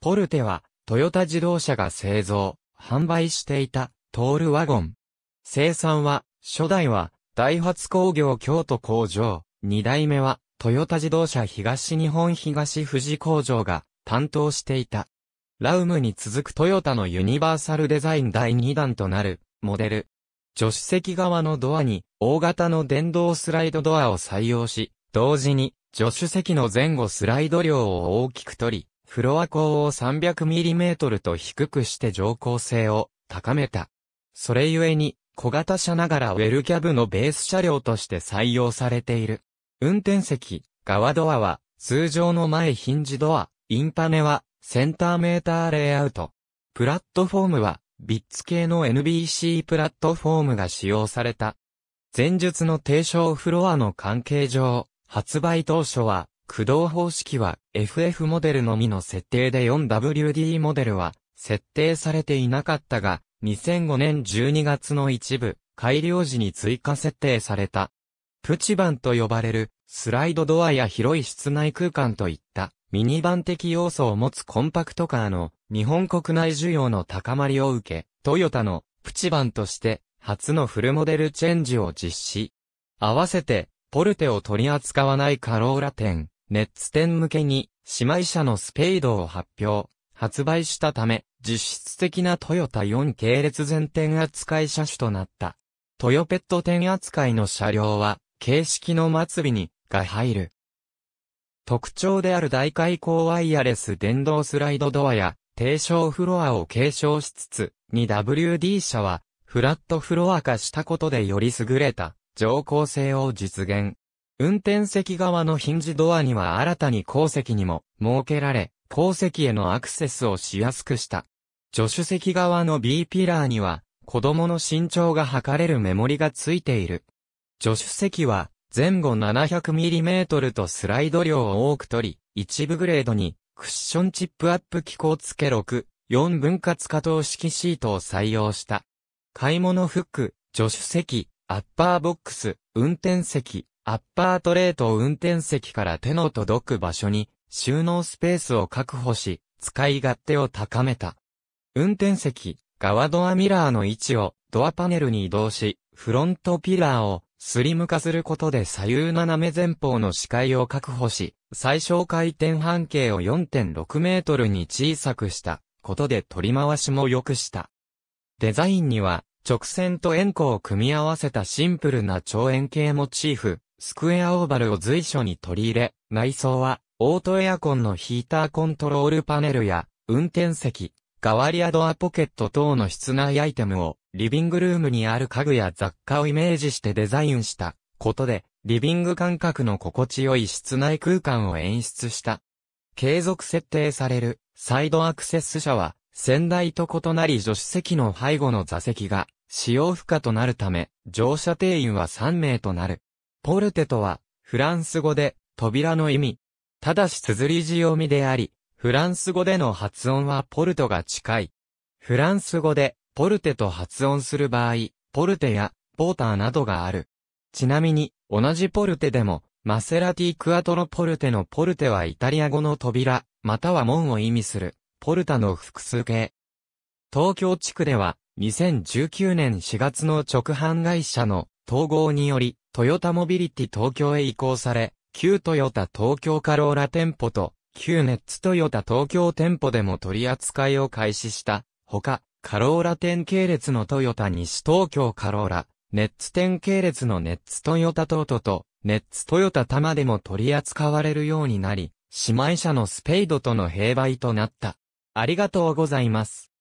ポルテは、トヨタ自動車が製造、販売していた、トールワゴン。生産は、初代は、ダイハツ工業京都工場、二代目は、トヨタ自動車東日本東富士工場が担当していた。ラウムに続くトヨタのユニバーサルデザイン第2弾となるモデル。助手席側のドアに大型の電動スライドドアを採用し、同時に助手席の前後スライド量を大きく取り、フロア高を 300mm と低くして乗降性を高めた。それゆえに、小型車ながらウェルキャブのベース車両として採用されている。運転席、側ドアは、通常の前ヒンジドア、インパネは、センターメーターレイアウト。プラットフォームは、ビッツ系の NBC プラットフォームが使用された。前述の低床フロアの関係上、発売当初は、駆動方式は FF モデルのみの設定で 4WD モデルは設定されていなかったが、2005年12月の一部、改良時に追加設定された。プチバンと呼ばれる、スライドドアや広い室内空間といった、ミニバン的要素を持つコンパクトカーの、日本国内需要の高まりを受け、トヨタの、プチバンとして、初のフルモデルチェンジを実施。合わせて、ポルテを取り扱わないカローラ店、ネッツ店向けに、姉妹車のスペードを発表、発売したため、実質的なトヨタ4系列全店扱い車種となった。トヨペット店扱いの車両は、形式の末尾に、が入る。特徴である大開口ワイヤレス電動スライドドアや、低床フロアを継承しつつ、2WD 車は、フラットフロア化したことでより優れた、乗降性を実現。運転席側のヒンジドアには新たに後席にも設けられ、後席へのアクセスをしやすくした。助手席側の B ピラーには、子供の身長が測れるメモリがついている。助手席は、前後 700mm とスライド量を多く取り、一部グレードに、クッションチップアップ機構付け6、4分割可等式シートを採用した。買い物フック、助手席、アッパーボックス、運転席、アッパートレートを運転席から手の届く場所に収納スペースを確保し、使い勝手を高めた。運転席、側ドアミラーの位置をドアパネルに移動し、フロントピラーをスリム化することで左右斜め前方の視界を確保し、最小回転半径を4.6メートルに小さくしたことで取り回しも良くした。デザインには直線と円弧を組み合わせたシンプルな超円形モチーフ、スクエアオーバルを随所に取り入れ、内装は、オートエアコンのヒーターコントロールパネルや、運転席、代わりアドアポケット等の室内アイテムを、リビングルームにある家具や雑貨をイメージしてデザインしたことで、リビング感覚の心地よい室内空間を演出した。継続設定されるサイドアクセス車は、先代と異なり助手席の背後の座席が使用不可となるため、乗車定員は3名となる。ポルテとは、フランス語で、扉の意味。ただし綴り字読みであり、フランス語での発音はポルトが近い。フランス語で、ポルテと発音する場合、ポルテや、ポーターなどがある。ちなみに、同じポルテでも、マセラティ・クアトロ・ポルテのポルテはイタリア語の扉、または門を意味する、ポルタの複数形。東京地区では、2019年4月の直販会社の統合により、トヨタモビリティ東京へ移行され、旧トヨタ東京カローラ店舗と、旧ネッツトヨタ東京店舗でも取り扱いを開始した。ほか、カローラ店系列のトヨタ西東京カローラ、ネッツ店系列のネッツトヨタトートと、ネッツトヨタタマでも取り扱われるようになり、姉妹社のスペイドとの併売となった。ありがとうございます。